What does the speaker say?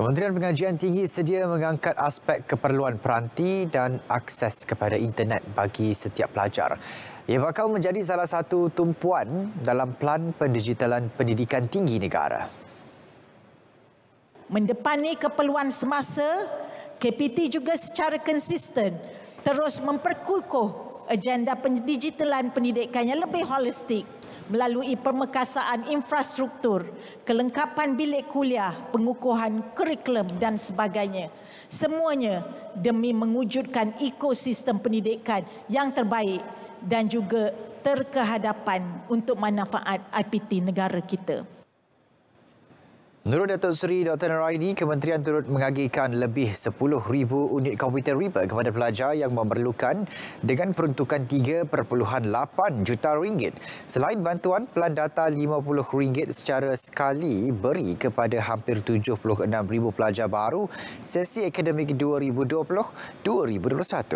Kementerian Pengajian Tinggi sedia mengangkat aspek keperluan peranti dan akses kepada internet bagi setiap pelajar. Ia bakal menjadi salah satu tumpuan dalam pelan pendigitalan pendidikan tinggi negara. Mendepani keperluan semasa, KPT juga secara konsisten terus memperkukuh agenda pendigitalan pendidikan yang lebih holistik melalui pemekasaan infrastruktur, kelengkapan bilik kuliah, pengukuhan kurikulum dan sebagainya. Semuanya demi mewujudkan ekosistem pendidikan yang terbaik dan juga terkehadapan untuk manfaat IPT negara kita. Menurut Datuk Seri Dr. Noraini, Kementerian turut mengagihkan lebih 10,000 unit komputer riba kepada pelajar yang memerlukan dengan peruntukan 3.8 juta ringgit. Selain bantuan, pelan data RM50 secara sekali beri kepada hampir 76,000 pelajar baru sesi akademik 2020-2021.